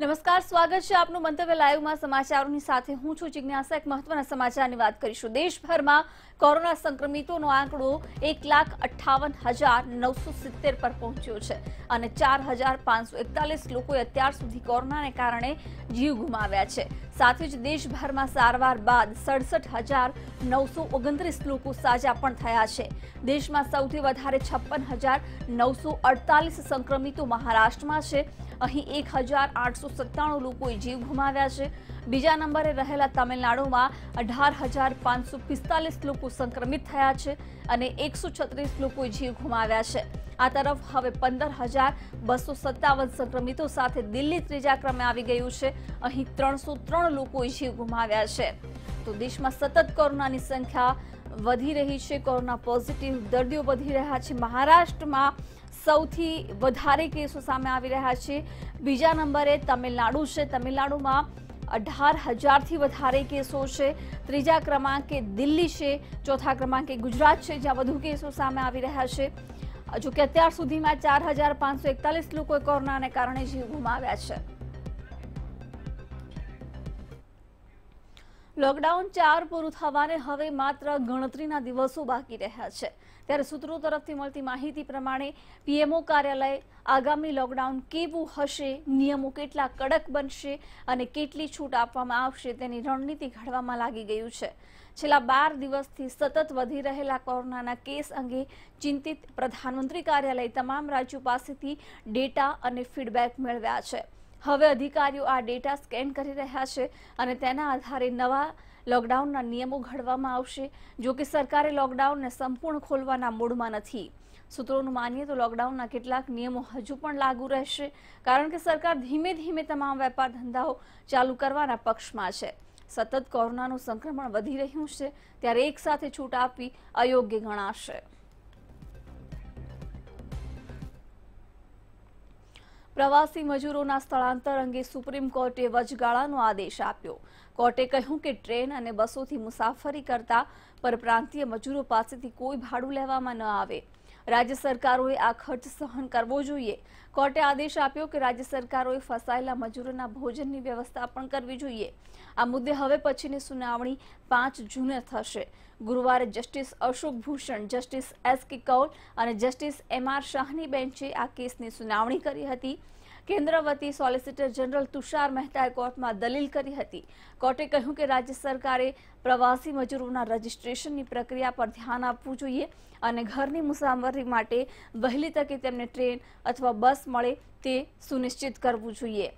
નમસ્કાર સ્વાગત છે આપનું મંતવ્ય લાઈવમાં સમાચારોની સાથે હું છું જિજ્ઞાસા એક મહત્વના સમાચારની વાત કરીશું દેશભરમાં કોરોના સંક્રમિતોનો આંકડો એક લાખ અઠ્ઠાવન હજાર નવસો સિત્તેર પર પહોંચ્યો છે અને ચાર હજાર પાંચસો એકતાલીસ લોકોએ અત્યાર સુધી કોરોનાને કારણે જીવ ગુમાવ્યા છે સાથે જ દેશભરમાં સારવાર બાદ સડસઠ હજાર નવસો ઓગણત્રીસ લોકો સાજા પણ થયા છે દેશમાં સૌથી વધારે છપ્પન હજાર નવસો અડતાલીસ સંક્રમિતો મહારાષ્ટ્રમાં છે અહીં એક હજાર આઠસો સત્તાણું લોકોએ જીવ ગુમાવ્યા છે બીજા નંબરે રહેલા તમિલનાડુમાં અઢાર હજાર પાંચસો પિસ્તાલીસ લોકો સંક્રમિત થયા છે અને એકસો છત્રીસ લોકોએ જીવ ગુમાવ્યા છે આ તરફ હવે પંદર હજાર બસો સત્તાવન સંક્રમિતો સાથે દિલ્હી ત્રીજા ક્રમે આવી ગયું છે અહીં ત્રણસો ત્રણ લોકોએ જીવ ગુમાવ્યા છે તો દેશમાં સતત કોરોનાની સંખ્યા વધી રહી છે કોરોના પોઝિટિવ દર્દીઓ વધી રહ્યા છે મહારાષ્ટ્રમાં સૌથી વધારે કેસો સામે આવી રહ્યા છે બીજા નંબરે તમિલનાડુ છે તમિલનાડુમાં અઢાર હજારથી વધારે કેસો છે ત્રીજા ક્રમાંકે દિલ્હી છે ચોથા ક્રમાંકે ગુજરાત છે જ્યાં વધુ કેસો સામે આવી રહ્યા છે જો કે અત્યાર સુધીમાં ચાર હજાર પાંચસો એકતાલીસ લોકોએ કોરોનાને કારણે જીવ ગુમાવ્યા છે લોકડાઉન ચાર પૂરું થવાને હવે માત્ર ગણતરીના દિવસો બાકી રહ્યા છે ત્યારે સૂત્રો તરફથી મળતી માહિતી પ્રમાણે પીએમઓ કાર્યાલય આગામી લોકડાઉન કેવું હશે નિયમો કેટલા કડક બનશે અને કેટલી છૂટ આપવામાં આવશે તેની રણનીતિ ઘડવામાં લાગી ગયું છે છેલ્લા બાર દિવસથી સતત વધી રહેલા કોરોનાના કેસ અંગે ચિંતિત પ્રધાનમંત્રી કાર્યાલય તમામ રાજ્યો પાસેથી ડેટા અને ફીડબેક મેળવ્યા છે હવે અધિકારીઓ આ ડેટા સ્કેન કરી રહ્યા છે અને તેના આધારે નવા લોકડાઉનના નિયમો ઘડવામાં આવશે જો કે સરકારે લોકડાઉનને સંપૂર્ણ ખોલવાના મૂડમાં નથી સૂત્રોનું માનીએ તો લોકડાઉનના કેટલાક નિયમો હજુ પણ લાગુ રહેશે કારણ કે સરકાર ધીમે ધીમે તમામ વેપાર ધંધાઓ ચાલુ કરવાના પક્ષમાં છે સતત કોરોનાનું સંક્રમણ વધી રહ્યું છે ત્યારે એકસાથે છૂટ આપવી અયોગ્ય ગણાશે પ્રવાસી મજૂરોના સ્થળાંતર અંગે સુપ્રીમ કોર્ટે વચગાળાનો આદેશ આપ્યો કોર્ટે કહ્યું કે ટ્રેન અને બસોથી મુસાફરી કરતા પરપ્રાંતીય મજૂરો પાસેથી કોઈ ભાડું લેવામાં ન આવે રાજ્ય સરકારોએ આ ખર્ચ સહન કરવો જોઈએ કોર્ટે આદેશ આપ્યો કે રાજ્ય સરકારોએ ફસાયેલા મજૂરોના ભોજનની વ્યવસ્થા પણ કરવી જોઈએ આ મુદ્દે હવે પછીની સુનાવણી પાંચ જૂને થશે ગુરુવારે justice Ashok Bhushan justice S K Kaul અને જસ્ટિસ એમ આર શાહની બેન્ચે આ કેસની સુનાવણી કરી હતી કેન્દ્ર વતી સોલિસિટર જનરલ તુષાર મહેતાએ કોર્ટમાં દલીલ કરી હતી કોર્ટે કહ્યું કે રાજ્ય સરકારે પ્રવાસી મજૂરોના રજિસ્ટ્રેશનની પ્રક્રિયા પર ધ્યાન આપવું જોઈએ અને ઘરની મુસાફરી માટે વહેલી તકે તેમને ટ્રેન અથવા બસ મળે તે સુનિશ્ચિત કરવું જોઈએ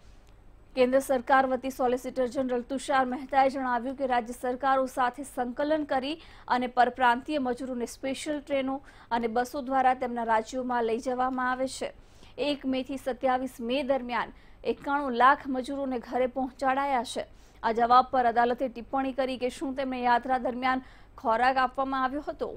કેન્દ્ર સરકાર વતી સોલિસિટર જનરલ તુષાર મહેતાએ જણાવ્યું કે રાજ્ય સરકારો સાથે સંકલન કરી અને પરપ્રાંતીય મજૂરોને સ્પેશિયલ ટ્રેનો અને બસો દ્વારા તેમના રાજ્યોમાં લઈ જવામાં આવે છે એક મેથી સત્યાવીસ મે દરમિયાન એકાણું લાખ મજૂરોને ઘરે પહોંચાડાયા છે આ જવાબ પર અદાલતે ટિપ્પણી કરી કે શું તેમને યાત્રા દરમિયાન ખોરાક આપવામાં આવ્યો હતો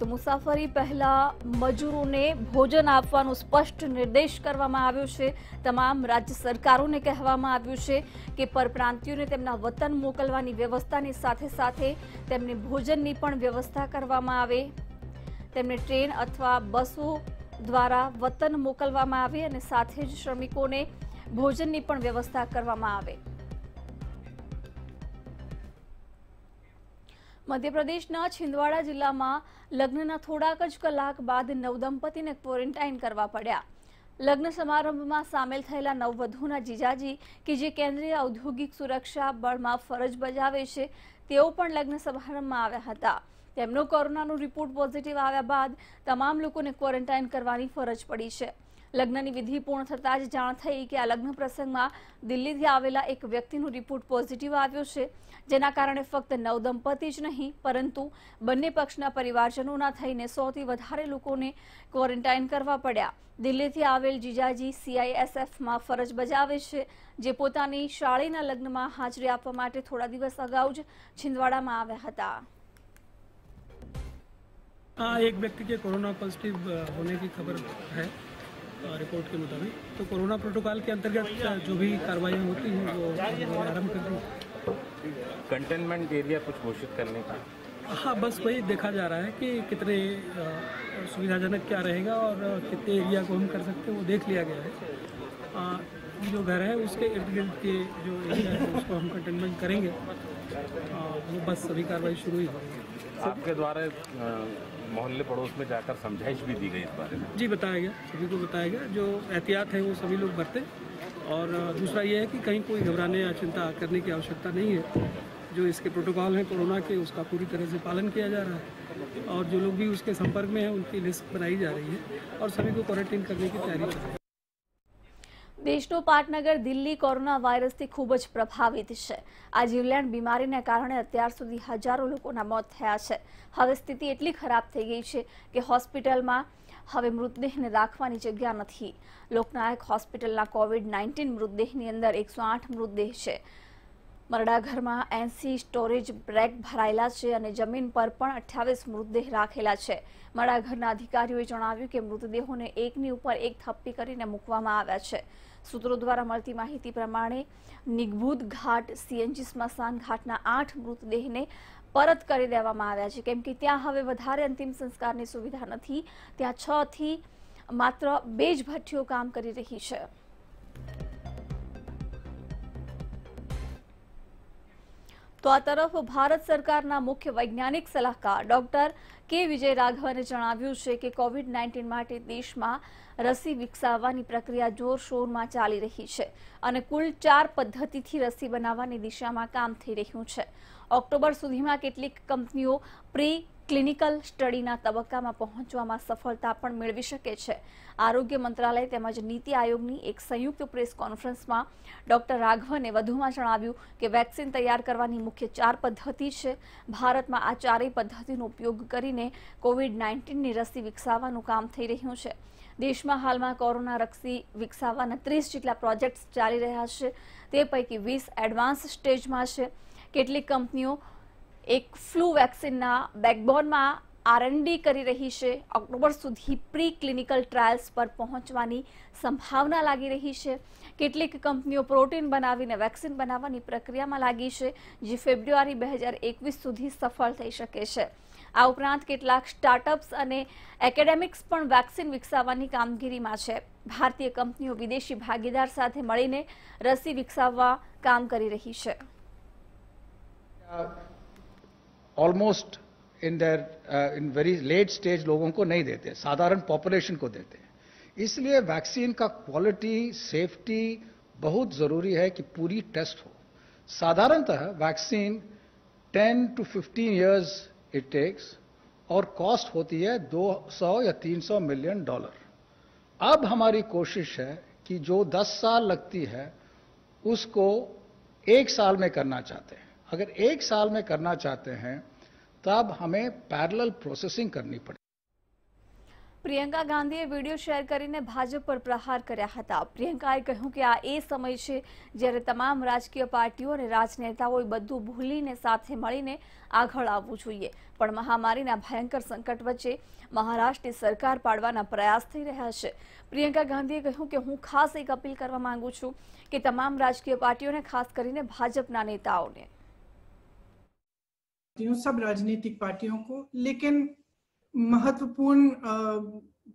તો મુસાફરી પહેલા મજૂરોને ભોજન આપવાનો સ્પષ્ટ નિર્દેશ કરવામાં આવ્યો છે તમામ રાજ્ય સરકારોને કહેવામાં આવ્યું છે કે પરપ્રાંતિયોને તેમના વતન મોકલવાની વ્યવસ્થાની સાથે સાથે તેમને ભોજનની પણ વ્યવસ્થા કરવામાં આવે તેમને ટ્રેન અથવા બસો દ્વારા વતન મોકલવામાં આવે અને સાથે જ શ્રમિકોને ભોજનની પણ વ્યવસ્થા કરવામાં આવે મધ્યપ્રદેશના છિંદવાડા જિલ્લામાં લગ્નના થોડાક જ કલાક બાદ નવદંપતીને ક્વોરન્ટાઇન કરવા પડ્યા લગ્ન સમારંભમાં સામેલ થયેલા નવવધૂના જીજાજી કે જે કેન્દ્રીય ઔદ્યોગિક સુરક્ષા બળમાં ફરજ બજાવે છે તેઓ પણ લગ્ન સમારંભમાં આવ્યા હતા તેમનો કોરોનાનો રિપોર્ટ પોઝિટિવ આવ્યા બાદ તમામ લોકોને ક્વોરન્ટાઇન કરવાની ફરજ પડી છે લગ્નની વિધિ પૂર્ણ થતાં જ જાણ થઈ કે આ લગ્ન પ્રસંગમાં દિલ્હીથી આવેલા એક વ્યક્તિનો રિપોર્ટ પોઝિટિવ આવ્યો છે જેના કારણે ફક્ત નવ દંપતી જ નહીં પરંતુ બંને પક્ષના પરિવારજનોના થઈને સૌથી વધારે લોકોને ક્વોરન્ટાઇન કરવા પડ્યા દિલ્હીથી આવેલ જીજાજી સીઆઈએસએફમાં ફરજ બજાવે છે જે પોતાની શાળીના લગ્નમાં હાજરી આપવા માટે થોડા દિવસ અગાઉ જ છિંદવાડામાં આવ્યા હતા हाँ एक व्यक्ति के कोरोना पॉजिटिव होने की खबर रिपोर्ट के मुताबिक तो कोरोना प्रोटोकॉल के अंतर्गत जो भी कार्रवाई होती हैं वो आरम्भ कर दी कंटेनमेंट एरिया कुछ घोषित करने का हाँ बस वही देखा जा रहा है कि कितने सुविधाजनक क्या रहेगा और कितने एरिया को हम कर सकते हैं वो देख लिया गया है आ, जो घर है उसके इर्द गिर्द के जो एरिया है उसको हम कंटेनमेंट करेंगे आ, वो बस सभी कार्रवाई शुरू ही होगी आपके द्वारा मोहल्ले पड़ोस में जाकर समझाइश भी दी गई इस बारे में जी बताया गया सभी को बताया गया जो एहतियात है वो सभी लोग बरते और दूसरा ये है कि कहीं कोई घबराने या चिंता करने की आवश्यकता नहीं है जो इसके प्रोटोकॉल हैं कोरोना के उसका पूरी तरह से पालन किया जा रहा है और जो लोग भी उसके संपर्क में हैं उनकी लिस्ट बनाई जा रही है और सभी को क्वारंटीन करने की तैयारी कर रही है દેશનું પાટનગર દિલ્હી કોરોના વાયરસથી ખૂબ જ પ્રભાવિત છે આ જીવલેણ બીમારીને કારણે અત્યાર સુધી હજારો લોકોના મોત થયા છે હવે સ્થિતિ એટલી ખરાબ થઈ ગઈ છે કે હોસ્પિટલમાં હવે મૃતદેહને રાખવાની જગ્યા નથી લોકનાયક હોસ્પિટલના કોવિડ નાઇન્ટીન મૃતદેહની અંદર એકસો આઠ મૃતદેહ છે મરડાઘરમાં એનસી સ્ટોરેજ બ્રેક ભરાયેલા છે અને જમીન પર પણ અઠ્યાવીસ મૃતદેહ રાખેલા છે મરડાઘરના અધિકારીઓએ જણાવ્યું કે મૃતદેહોને એકની ઉપર એક થપ્પી કરીને મૂકવામાં આવ્યા છે સૂત્રો દ્વારા મળતી માહિતી પ્રમાણે નિગભૂત ઘાટ સીએનજી સ્મશાન ઘાટના આઠ મૃતદેહને પરત કરી દેવામાં આવ્યા છે કેમ કે ત્યાં હવે વધારે અંતિમ સંસ્કારની સુવિધા નથી ત્યાં છથી માત્ર બે જ ભઠ્ઠીઓ કામ કરી રહી છે તો આ તરફ ભારત સરકારના મુખ્ય વૈજ્ઞાનિક સલાહકાર ડોક્ટર કે વિજય રાઘવને જણાવ્યું છે કે કોવિડ નાઇન્ટીન માટે દેશમાં રસી વિકસાવવાની પ્રક્રિયા જોરશોરમાં ચાલી રહી છે અને કુલ ચાર પદ્ધતિથી રસી બનાવવાની દિશામાં કામ થઈ રહ્યું છે ઓક્ટોબર સુધીમાં કેટલીક કંપનીઓ પ્રી ક્લિનિકલ સ્ટડીના તબક્કામાં પહોંચવામાં સફળતા પણ મેળવી શકે છે આરોગ્ય મંત્રાલય તેમજ નીતિ આયોગની એક સંયુક્ત પ્રેસ કોન્ફરન્સમાં ડોક્ટર રાઘવને વધુમાં જણાવ્યું કે વેક્સિન તૈયાર કરવાની મુખ્ય ચાર પદ્ધતિ છે ભારતમાં આ ચારેય પદ્ધતિનો ઉપયોગ કરીને કોવિડ નાઇન્ટીનની રસી વિકસાવવાનું કામ થઈ રહ્યું છે દેશમાં હાલમાં કોરોના રસી વિકસાવવાના ત્રીસ જેટલા પ્રોજેક્ટ્સ ચાલી રહ્યા છે તે પૈકી વીસ એડવાન્સ સ્ટેજમાં છે કેટલીક કંપનીઓ એક ફ્લૂ વેક્સિનના બેકબોનમાં આરએનડી કરી રહી છે ઓક્ટોબર સુધી પ્રી ક્લિનિકલ ટ્રાયલ્સ પર પહોંચવાની સંભાવના લાગી રહી છે કેટલીક કંપનીઓ પ્રોટીન બનાવીને વેક્સિન બનાવવાની પ્રક્રિયામાં લાગી છે જે ફેબ્રુઆરી બે હજાર એકવીસ સુધી સફળ થઈ શકે છે આ ઉપરાંત કેટલાક સ્ટાર્ટઅપ્સ અને એકેડેમિક્સ પણ વેક્સિન વિકસાવવાની કામગીરીમાં છે ભારતીય કંપનીઓ વિદેશી ભાગીદાર સાથે મળીને રસી વિકસાવવા કામ કરી રહી છે almost in there in very late stage लोगों को नहीं देते साधारण पॉपुलेशन को देते हैं इसलिए वैक्सीन का क्वालिटी सेफ्टी बहुत जरूरी है कि पूरी टेस्ट हो साधारणतः vaccine 10 to 15 years it takes और कॉस्ट होती है 200 या 300 मिलियन डॉलर अब हमारी कोशिश है कि जो 10 साल लगती है उसको एक साल में करना चाहते हैं अगर एक साल में करना चाहते हैं तब हमें पैरेलल प्रोसेसिंग करनी पड़ेगी પ્રિયંકા ગાંધીએ વિડીયો શેર કરીને ભાજપ પર પ્રહાર કર્યા હતા પ્રિયંકાએ કહ્યું કે આ એ સમય છે જ્યારે તમામ રાજકીય પાર્ટીઓ અને રાજનેતાઓએ બધું ભૂલીને સાથે મળીને આગળ આવવું જોઈએ પણ મહામારીના ભયંકર સંકટ વચ્ચે મહારાષ્ટ્રની સરકાર પાડવાના પ્રયાસ થઈ રહ્યા છે પ્રિયંકા ગાંધીએ કહ્યું કે હું ખાસ એક અપીલ કરવા માંગુ છું કે તમામ રાજકીય પાર્ટીઓને ખાસ કરીને ભાજપના નેતાઓને पार्टियों सब राजनीतिक पार्टियों को लेकिन महत्वपूर्ण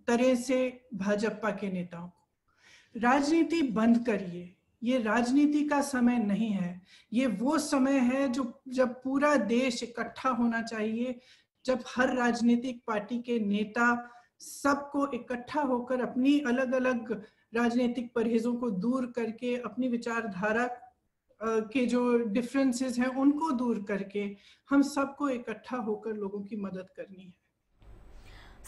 तरह से भाजपा के नेताओं को राजनीति बंद करिए ये राजनीति का समय नहीं है ये वो समय है जो जब पूरा देश इकट्ठा होना चाहिए जब हर राजनीतिक पार्टी के नेता सबको इकट्ठा होकर अपनी अलग अलग राजनीतिक परहेजों को दूर करके अपनी विचारधारा के जो डिफरेंसेस हैं उनको दूर करके हम सबको इकट्ठा होकर लोगों की मदद करनी है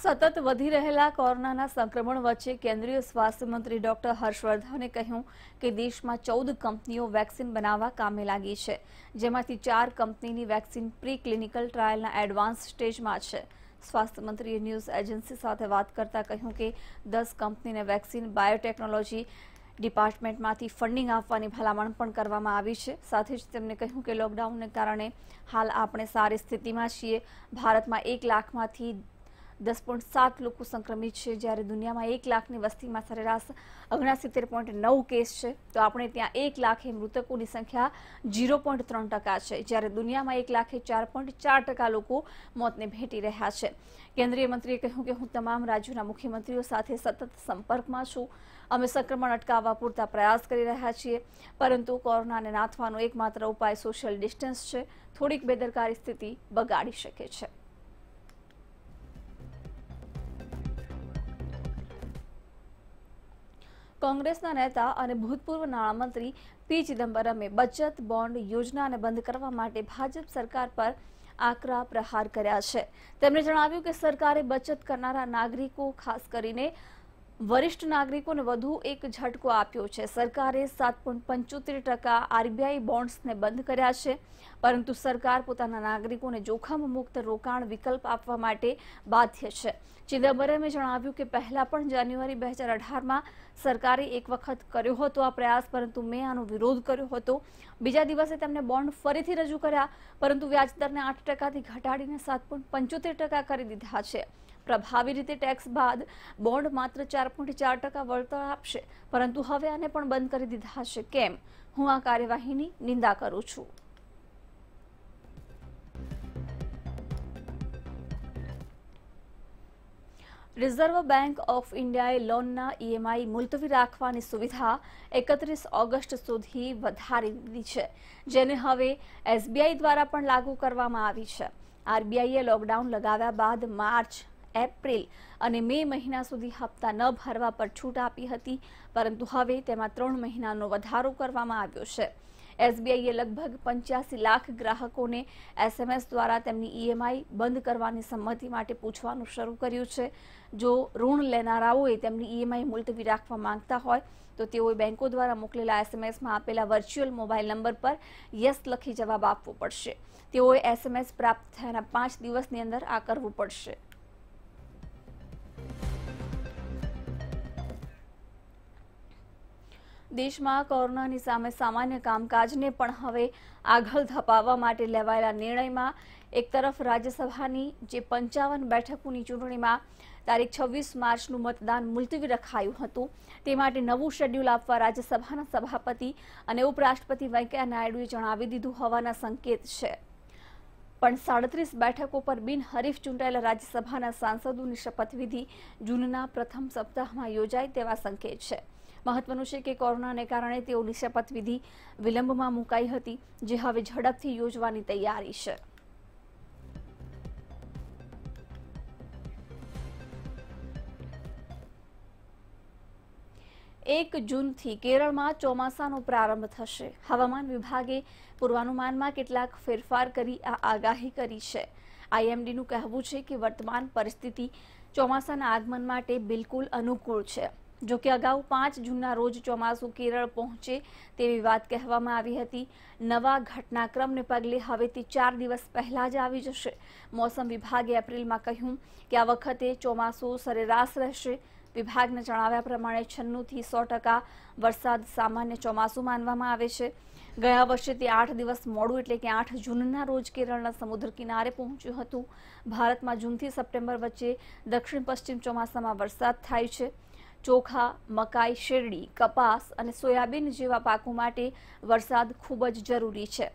सतत वधी रहेला कोरोना संक्रमण वच्चे केंद्रीय स्वास्थ्य मंत्री डॉक्टर हर्षवर्धन ने कहूं कि देश में चौदह कंपनी वेक्सिन बनावा कामे लगी है जेमा चार कंपनी की vaccine preclinical trial advance stage में है स्वास्थ्य मंत्री न्यूज एजेंसी साथ बात करता कहूं कि दस कंपनी ने वेक्सिन बायोटेक्नोलॉजी ડિપાર્ટમેન્ટમાંથી ફંડિંગ આપવાની ભલામણ પણ કરવામાં આવી છે સાથે જ તેમણે કહ્યું કે લોકડાઉનને કારણે હાલ આપણે સારી સ્થિતિમાં છીએ ભારતમાં એક લાખમાંથી દસ પોઈન્ટ સાત લોકો સંક્રમિત છે જ્યારે દુનિયામાં એક લાખની વસ્તીમાં સરેરાશ ઓગણસિત્તેર પોઈન્ટ નવ કેસ છે તો આપણે ત્યાં એક લાખે મૃતકોની સંખ્યા ઝીરો પોઈન્ટ ત્રણ ટકા છે જ્યારે દુનિયામાં એક લાખે ચાર પોઈન્ટ ચાર ટકા લોકો મોતને ભેટી રહ્યા છે કેન્દ્રીય મંત્રીએ કહ્યું કે હું તમામ રાજ્યોના મુખ્યમંત્રીઓ સાથે સતત સંપર્કમાં છું અમે સંક્રમણ અટકાવવા પૂરતા પ્રયાસ કરી રહ્યા છીએ પરંતુ કોરોનાને નાથવાનો એકમાત્ર ઉપાય સોશિયલ ડિસ્ટન્સ છે થોડીક બેદરકારી સ્થિતિ બગાડી શકે છે કોંગ્રેસના નેતા અને ભૂતપૂર્વ નાણામંત્રી પી ચિદમ્બરમે બચત બોન્ડ યોજનાને બંધ કરવા માટે ભાજપ સરકાર પર આકરા પ્રહાર કર્યા છે તેમણે જણાવ્યું કે સરકારે બચત કરનારા નાગરિકો ખાસ કરીને વરિષ્ઠ નાગરિકોને વધુ એક ઝટકો આપ્યો છે સરકારે સાત પોઈન્ટ પંચોતેર ટકા આરબીઆઈ બોન્ડ્સને બંધ કર્યા છે પરંતુ સરકાર પોતાના નાગરિકોને જોખમ મુક્ત રોકાણ વિકલ્પ આપવા માટે બાધ્ય છે ચિદમ્બરમે જણાવ્યું કે પહેલા પણ જાન્યુઆરી બે હજાર અઢારમાં સરકારે એક વખત કર્યો હતો આ પ્રયાસ પરંતુ મેં આનો વિરોધ કર્યો હતો બીજા દિવસે તેમને બોન્ડ ફરીથી રજૂ કર્યા પરંતુ વ્યાજદરને આઠ ટકાથી ઘટાડીને સાત પોઈન્ટ પંચોતેર ટકા કરી દીધા છે પ્રભાવી રીતે ટેક્સ બાદ બોન્ડ માત્ર ચાર પોઈન્ટ ચાર ટકા વળતર આપશે પરંતુ હવે આને પણ બંધ કરી દીધા છે કેમ હું આ કાર્યવાહીની નિંદા કરું છું રિઝર્વ બેંક ઓફ ઇન્ડિયાએ લોનના ઈએમઆઈ મુલતવી રાખવાની સુવિધા એકત્રીસ ઓગસ્ટ સુધી વધારી દીધી છે જેને હવે એસબીઆઈ દ્વારા પણ લાગુ કરવામાં આવી છે આરબીઆઈએ લોકડાઉન લગાવ્યા બાદ માર્ચ એપ્રિલ અને મે મહિના સુધી હપ્તા ન ભરવા પર છૂટ આપી હતી પરંતુ હવે તેમાં ત્રણ મહિનાનો વધારો કરવામાં આવ્યો છે એસબીઆઈએ લગભગ પંચ્યાસી લાખ ગ્રાહકોને એસએમએસ દ્વારા તેમની ઈએમઆઈ બંધ કરવાની સંમતિ માટે પૂછવાનું શરૂ કર્યું છે જો ઋણ લેનારાઓએ તેમની ઈએમઆઈ મુલતવી રાખવા માંગતા હોય તો તેઓએ બેંકો દ્વારા મોકલેલા એસએમએસમાં આપેલા વર્ચ્યુઅલ મોબાઈલ નંબર પર યસ લખી જવાબ આપવો પડશે તેઓએ એસએમએસ પ્રાપ્ત થયાના પાંચ દિવસની અંદર આ કરવું પડશે દેશમાં કોરોનાની સામે સામાન્ય કામકાજને પણ હવે આગળ ધપાવવા માટે લેવાયેલા નિર્ણયમાં એક તરફ રાજ્યસભાની જે પંચાવન બેઠકોની ચૂંટણીમાં તારીખ છવ્વીસ માર્ચનું મતદાન મુલતવી રખાયું હતું તે માટે નવું શેડ્યુલ આપવા રાજ્યસભાના સભાપતિ અને ઉપરાષ્ટ્રપતિ વેંકૈયા નાયડુએ જણાવી દીધું હોવાના સંકેત છે પણ સાડત્રીસ બેઠકો પર બિનહરીફ ચૂંટાયેલા રાજ્યસભાના સાંસદોની શપથવિધિ જૂનના પ્રથમ સપ્તાહમાં યોજાય તેવા સંકેત છે મહત્વનું છે કે કોરોનાને કારણે તેઓની શપથવિધિ વિલંબમાં મુકાઈ હતી જે હવે ઝડપથી યોજવાની તૈયારી છે એક જૂનથી કેરળમાં ચોમાસાનો પ્રારંભ થશે હવામાન વિભાગે પૂર્વાનુમાનમાં કેટલાક ફેરફાર કરી આ આગાહી કરી છે આઈએમડીનું કહેવું છે કે વર્તમાન પરિસ્થિતિ ચોમાસાના આગમન માટે બિલકુલ અનુકૂળ છે જો કે અગાઉ પાંચ જૂનના રોજ ચોમાસું કેરળ પહોંચે તેવી વાત કહેવામાં આવી હતી નવા ઘટનાક્રમને પગલે હવેથી ચાર દિવસ પહેલાં જ આવી જશે મોસમ વિભાગે એપ્રિલમાં કહ્યું કે આ વખતે ચોમાસું સરેરાશ રહેશે વિભાગને જણાવ્યા પ્રમાણે છન્નુંથી સો ટકા વરસાદ સામાન્ય ચોમાસું માનવામાં આવે છે ગયા વર્ષે તે આઠ દિવસ મોડું એટલે કે આઠ જૂનના રોજ કેરળના સમુદ્ર કિનારે પહોંચ્યું હતું ભારતમાં જૂનથી સપ્ટેમ્બર વચ્ચે દક્ષિણ પશ્ચિમ ચોમાસામાં વરસાદ થાય છે ચોખા મકાઈ શેરડી કપાસ અને સોયાબીન જેવા પાકો માટે વરસાદ ખૂબ જ જરૂરી છે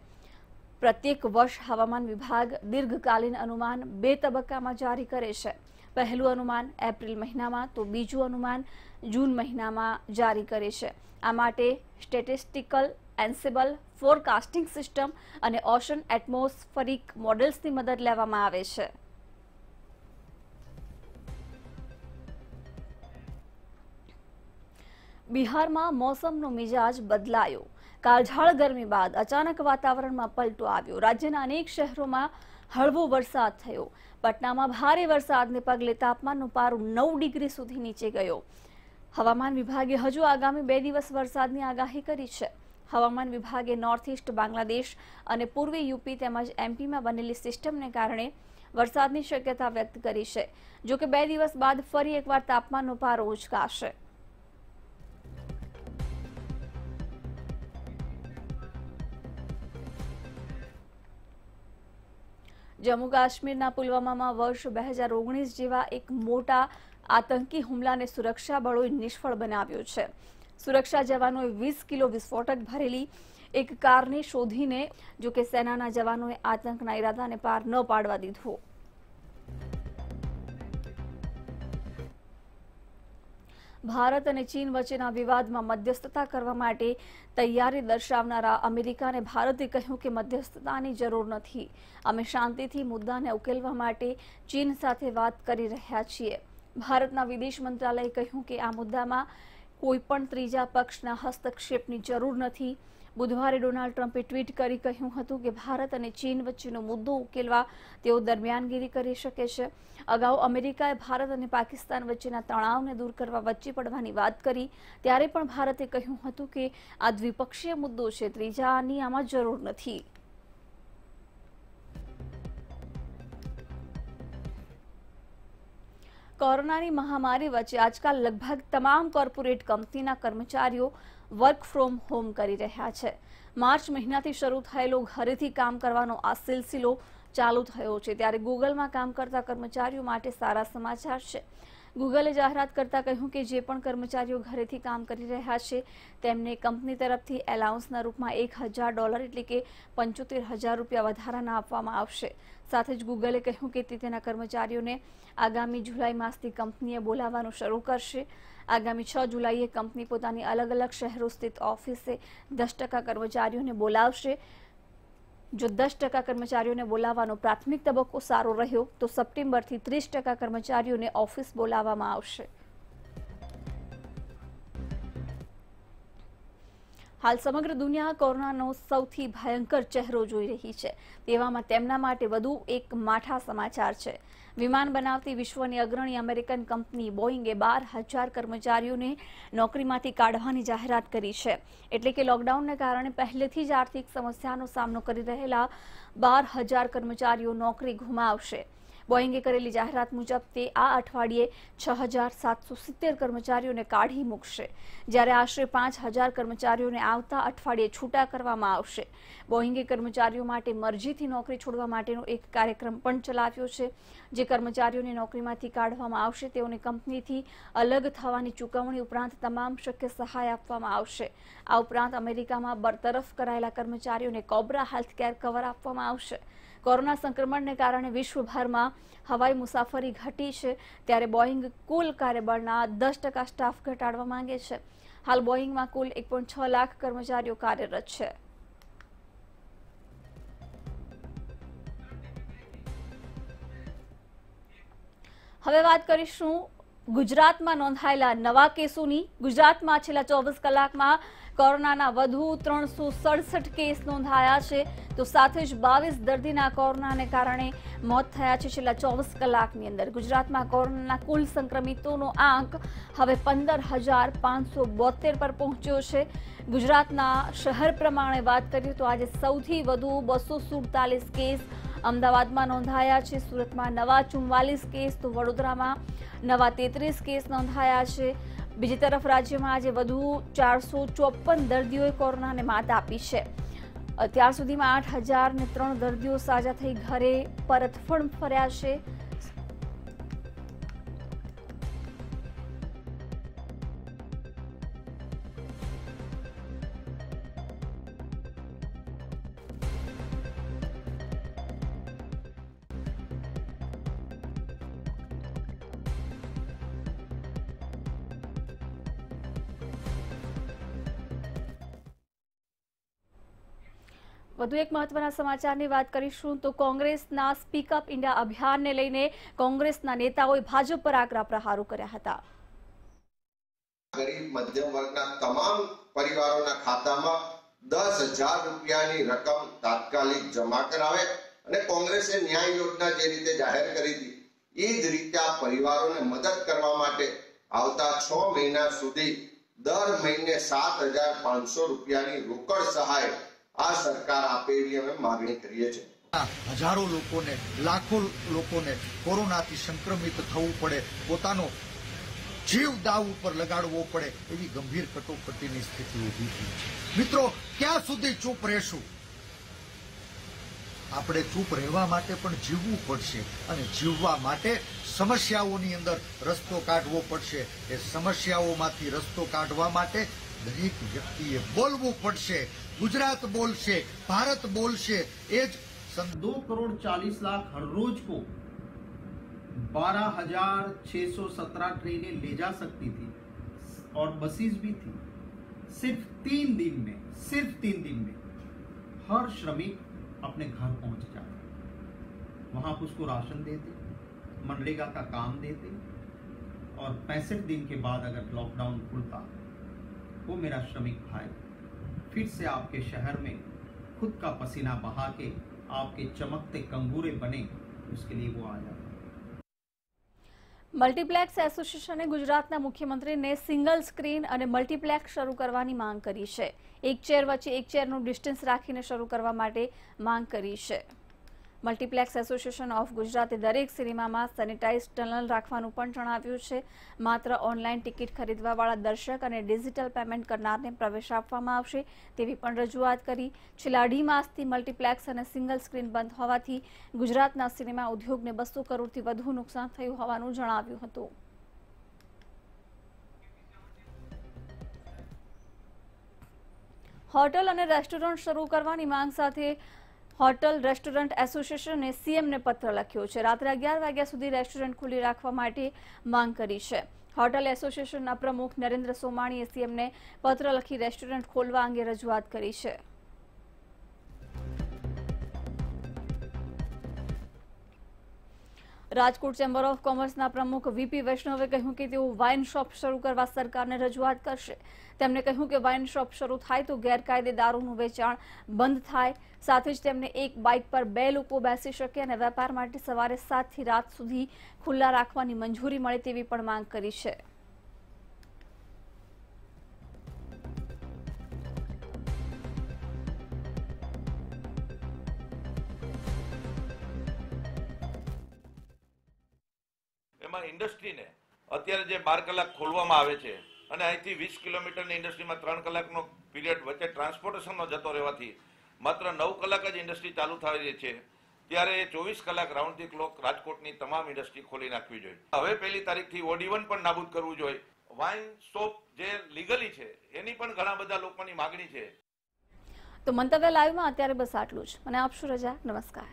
પ્રત્યેક વર્ષ હવામાન વિભાગ દીર્ઘકાલીન અનુમાન બે તબક્કામાં જારી કરે છે પહેલું અનુમાન એપ્રિલ મહિનામાં તો બીજું અનુમાન જૂન મહિનામાં જારી કરે છે આ માટે સ્ટેટિસ્ટિકલ એન્સેબલ ફોરકાસ્ટિંગ સિસ્ટમ અને ઓશન એટમોસ્ફરિક મોડેલ્સની મદદ લેવામાં આવે છે બિહારમાં મોસમનો મિજાજ બદલાયો કાળઝાળ ગરમી બાદ અચાનક વાતાવરણમાં પલટો આવ્યો રાજ્યના અનેક શહેરોમાં હળવો વરસાદ થયો પટનામાં ભારે વરસાદને પગલે તાપમાનનું પારું નવ ડિગ્રી સુધી નીચે ગયો હવામાન વિભાગે હજુ આગામી બે દિવસ વરસાદની આગાહી કરી છે હવામાન વિભાગે નોર્થ ઇસ્ટ બાંગ્લાદેશ અને પૂર્વી યુપી તેમજ એમપીમાં બનેલી સિસ્ટમને કારણે વરસાદની શક્યતા વ્યક્ત કરી છે જોકે બે દિવસ બાદ ફરી એકવાર તાપમાનનો પારો ઉચકાશે જમ્મુ કાશ્મીરના પુલવામામાં વર્ષ બે હજાર ઓગણીસ જેવા એક મોટા આતંકી હુમલાને સુરક્ષા બળોએ નિષ્ફળ બનાવ્યો છે સુરક્ષા જવાનોએ વીસ કિલો વિસ્ફોટક ભરેલી એક કારને શોધીને જોકે સેનાના જવાનોએ આતંકના ઈરાદાને પાર ન પાડવા દીધો ભારત અને ચીન વચ્ચેના વિવાદમાં મધ્યસ્થતા કરવા માટે તૈયારી દર્શાવનારા અમેરિકા અને ભારતે કહ્યું કે મધ્યસ્થતાની જરૂર નથી અમે શાંતિથી મુદ્દાને ઉકેલવા માટે ચીન સાથે વાત કરી રહ્યા છીએ ભારતના વિદેશ મંત્રાલયે કહ્યું કે આ મુદ્દામાં કોઈપણ ત્રીજા પક્ષના હસ્તક્ષેપની જરૂર નથી બુધવારે ડોનાલ્ડ ટ્રમ્પે ટ્વીટ કરી કહ્યું હતું કે ભારત અને ચીન વચ્ચેનો મુદ્દો ઉકેલવા તેઓ દરમિયાનગીરી કરી શકે છે અગાઉ અમેરિકાએ ભારત અને પાકિસ્તાન વચ્ચેના તણાવને દૂર કરવા વચ્ચે પડવાની વાત કરી ત્યારે પણ ભારતે કહ્યું હતું કે આ દ્વિપક્ષીય મુદ્દો છે ત્રીજાની આમાં જરૂર નથી કોરોનાની મહામારી વચ્ચે આજકાલ લગભગ તમામ કોર્પોરેટ કંપનીના કર્મચારીઓ વર્ક ફ્રોમ હોમ કરી રહ્યા છે માર્ચ મહિનાથી શરૂ થયેલો ઘરેથી કામ કરવાનો આ સિલસિલો ચાલુ થયો છે ત્યારે ગૂગલમાં કામ કરતા કર્મચારીઓ માટે સારા સમાચાર છે ગૂગલે જાહેરાત કરતાં કહ્યું કે જે પણ કર્મચારીઓ ઘરેથી કામ કરી રહ્યા છે તેમને કંપની તરફથી એલાઉન્સના રૂપમાં એક હજાર ડોલર એટલે કે પંચોતેર હજાર રૂપિયા વધારાના આપવામાં આવશે સાથે જ ગૂગલે કહ્યું કે તે તેના કર્મચારીઓને આગામી જુલાઈ માસથી કંપનીએ બોલાવવાનું શરૂ કરશે આગામી છ જુલાઈએ કંપની પોતાની અલગ અલગ શહેરો સ્થિત ઓફિસે દસ ટકા કર્મચારીઓને બોલાવશે જો દસ ટકા કર્મચારીઓને બોલાવવાનો પ્રાથમિક તબક્કો સારો રહ્યો તો સપ્ટેમ્બરથી ત્રીસ ટકા કર્મચારીઓને ઓફિસ બોલાવવામાં આવશે હાલ સમગ્ર દુનિયા કોરોનાનો સૌથી ભયંકર ચહેરો જોઈ રહી છે તેવામાં તેમના માટે વધુ એક માઠા સમાચાર છે વિમાન બનાવતી વિશ્વની અગ્રણી અમેરિકન કંપની બોઇંગે બાર હજાર કર્મચારીઓને નોકરીમાંથી કાઢવાની જાહેરાત કરી છે એટલે કે લોકડાઉનને કારણે પહેલેથી જ આર્થિક સમસ્યાનો સામનો કરી રહેલા બાર હજાર કર્મચારીઓ નોકરી ગુમાવશે બોઈંગે કરેલી જાહેરાત મુજબ તે આ અઠવાડિયે છ હજાર સાતસો સિત્તેર કર્મચારીઓને કાઢી મૂકશે જ્યારે આશરે પાંચ હજાર કર્મચારીઓને આવતા અઠવાડિયે છૂટા કરવામાં આવશે બોઈંગે કર્મચારીઓ માટે મરજીથી નોકરી છોડવા માટેનો એક કાર્યક્રમ પણ ચલાવ્યો છે જે કર્મચારીઓને નોકરીમાંથી કાઢવામાં આવશે તેઓને કંપનીથી અલગ થવાની ચૂકવણી ઉપરાંત તમામ શક્ય સહાય આપવામાં આવશે આ ઉપરાંત અમેરિકામાં બરતરફ કરાયેલા કર્મચારીઓને કોબ્રા હેલ્થ કેર કવર આપવામાં આવશે કોરોના સંક્રમણને કારણે વિશ્વભરમાં હવાઈ મુસાફરી ઘટી છે ત્યારે બોઇંગ કુલ કાર્યબળના દસ સ્ટાફ ઘટાડવા માંગે છે હાલ બોઇંગમાં કુલ એક છ લાખ કર્મચારીઓ કાર્યરત છે હવે વાત કરીશું ગુજરાતમાં નોંધાયેલા નવા કેસોની ગુજરાતમાં છેલ્લા ચોવીસ કલાકમાં કોરોનાના વધુ ત્રણસો સડસઠ કેસ નોંધાયા છે તો સાથે જ બાવીસ દર્દીના કોરોનાને કારણે મોત થયા છે છેલ્લા ચોવીસ કલાકની અંદર ગુજરાતમાં કોરોનાના કુલ સંક્રમિતોનો આંક હવે પંદર હજાર પાંચસો બોતેર પર પહોંચ્યો છે ગુજરાતના શહેર પ્રમાણે વાત કરીએ તો આજે સૌથી વધુ બસો સુડતાલીસ કેસ અમદાવાદમાં નોંધાયા છે સુરતમાં નવા ચુમ્માલીસ કેસ તો વડોદરામાં નવા તેત્રીસ કેસ નોંધાયા છે બીજી તરફ રાજ્યમાં આજે વધુ ચારસો ચોપન દર્દીઓએ કોરોનાને માત આપી છે અત્યાર સુધીમાં આઠ હજાર ત્રણ દર્દીઓ સાજા થઈ ઘરે પરત ફર્યા છે વધુ એક મહત્વના સમાચારની વાત કરીશું તો કોંગ્રેસના સ્પીકઅપ ઇન્ડિયા અભિયાનને લઈને કોંગ્રેસના નેતાઓએ ભાજપ પર આકરા પ્રહારો કર્યા હતા ગરીબ મધ્યમ વર્ગના તમામ પરિવારોના ખાતામાં દસ હજાર રૂપિયાની રકમ તાત્કાલિક જમા કરાવે અને કોંગ્રેસે ન્યાય યોજના જે રીતે જાહેર કરી હતી એ જ રીતે આ પરિવારોને મદદ કરવા માટે આવતા છ મહિના સુધી દર મહિને સાત હજાર પાંચસો રૂપિયાની રોકડ સહાય આ સરકાર આપે એવી અમે માગણી કરીએ છીએ હજારો લોકોને લાખો લોકોને કોરોનાથી સંક્રમિત થવું પડે પોતાનો જીવ દાવ ઉપર લગાડવો પડે એવી ગંભીર કટોકટીની સ્થિતિ ઊભી થઈ છે મિત્રો ક્યાં સુધી ચૂપ રહેશું આપણે ચૂપ રહેવા માટે પણ જીવવું પડશે અને જીવવા માટે સમસ્યાઓની અંદર રસ્તો કાઢવો પડશે એ સમસ્યાઓમાંથી રસ્તો કાઢવા માટે દરેક વ્યક્તિએ બોલવું પડશે ગુજરાત બોલશે ભારત બોલશે એ જ दो करोड़ चालीस लाख हर रोज को बारह हजार छह सौ सत्रह ट्रेने ले जा सकती थी और बसेस भी थी सिर्फ तीन दिन में सिर्फ तीन दिन में हर श्रमिक अपने घर पहुंच जाता वहां पर उसको राशन देते मनरेगा का काम देते और पैंसठ दिन के बाद अगर लॉकडाउन खुलता हो मेरा श्रमिक भाई फिर से आपके शहर में खुद का पसीना बहा के आपके चमकते कंगूरे बने उसके लिए वो आ जाता મલ્ટીપ્લેક્સ એસોસિએશને ગુજરાતના મુખ્યમંત્રીને સિંગલ સ્ક્રીન અને મલ્ટીપ્લેક્સ શરૂ કરવાની માંગ કરી છે એક ચેર વચ્ચે એક ચેરનું ડિસ્ટન્સ રાખીને શરૂ કરવા માટે માંગ કરી છે મલ્ટીપ્લેક્સ એસોસિએશન ઓફ ગુજરાતે દરેક સિનેમામાં સેનિટાઇઝ ટનલ રાખવાનું પણ જણાવ્યું છે માત્ર ઓનલાઈન ટિકિટ ખરીદવાવાળા દર્શક અને ડિજિટલ પેમેન્ટ કરનારને પ્રવેશ આપવામાં આવશે તેવી પણ રજૂઆત કરી છેલ્લા અઢી માસથી મલ્ટીપ્લેક્સ અને સિંગલ સ્ક્રીન બંધ હોવાથી ગુજરાતના સિનેમા ઉદ્યોગને બસો કરોડથી વધુ નુકસાન થયું હોવાનું જણાવ્યું હતું હોટલ અને રેસ્ટોરન્ટ શરૂ કરવાની માંગ સાથે હોટલ રેસ્ટોરન્ટ એસોસિએશને સીએમને પત્ર લખ્યો છે રાત્રે અગિયાર વાગ્યા સુધી રેસ્ટોરન્ટ ખુલ્લી રાખવા માટે માંગ કરી છે હોટલ એસોસિએશનના પ્રમુખ નરેન્દ્ર સોમાણીએ સીએમને પત્ર લખી રેસ્ટોરન્ટ ખોલવા અંગે રજૂઆત કરી છે રાજકોટ ચેમ્બર ઓફ કોમર્સના પ્રમુખ વીપી વૈષ્ણવે કહ્યું કે તેઓ વાઇન શોપ શરૂ કરવા સરકારને રજૂઆત કરશે તેમણે કહ્યું કે વાઇન શોપ શરૂ થાય તો ગેરકાયદે દારૂનું વેચાણ બંધ થાય સાથે જ તેમને એક બાઇક પર બે લોકો બેસી શકે અને વેપાર માટે સવારે સાતથી રાત સુધી ખુલ્લા રાખવાની મંજૂરી મળે તેવી પણ માંગ કરી છે એમાં ઇન્ડસ્ટ્રીને અત્યારે જે બાર કલાક ખોલવામાં આવે છે અને અહીંથી વીસ કિલોમીટરની ઇન્ડસ્ટ્રીમાં ત્રણ કલાકનો પીરિયડ વચ્ચે ટ્રાન્સપોર્ટેશનનો જતો રહેવાથી માત્ર નવ કલાક જ ઇન્ડસ્ટ્રી ચાલુ થઈ રહી છે ત્યારે એ ચોવીસ કલાક રાઉન્ડ ધી ક્લોક રાજકોટની તમામ ઇન્ડસ્ટ્રી ખોલી નાખવી જોઈએ હવે પહેલી તારીખથી ઓડીવન પણ નાબૂદ કરવું જોઈએ વાઇન શોપ જે લીગલી છે એની પણ ઘણા બધા લોકોની માગણી છે તો મંતવ્ય લાઈવમાં અત્યારે બસ આટલું જ મને આપશું રજા નમસ્કાર